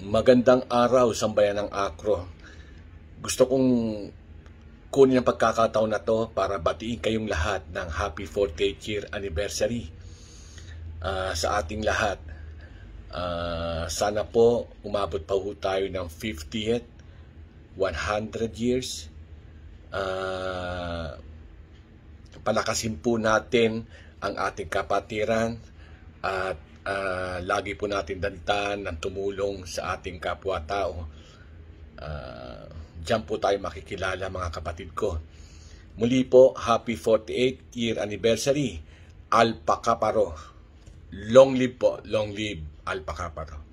Magandang araw, sambayan ng Akro. Gusto kong kunin ang pagkakataon na to para batiin kayong lahat ng Happy 48th Year Anniversary uh, sa ating lahat. Uh, sana po umabot pa ho tayo ng 50th, 100 years. Uh, palakasin po natin ang ating kapatiran at uh, lagi po natin dantan ang tumulong sa ating kapwa-tao. Uh, ah, Diyan po tayo makikilala mga kapatid ko. Muli po, happy 48th year anniversary, Alpacaparo. Long live po, long live Alpacaparo.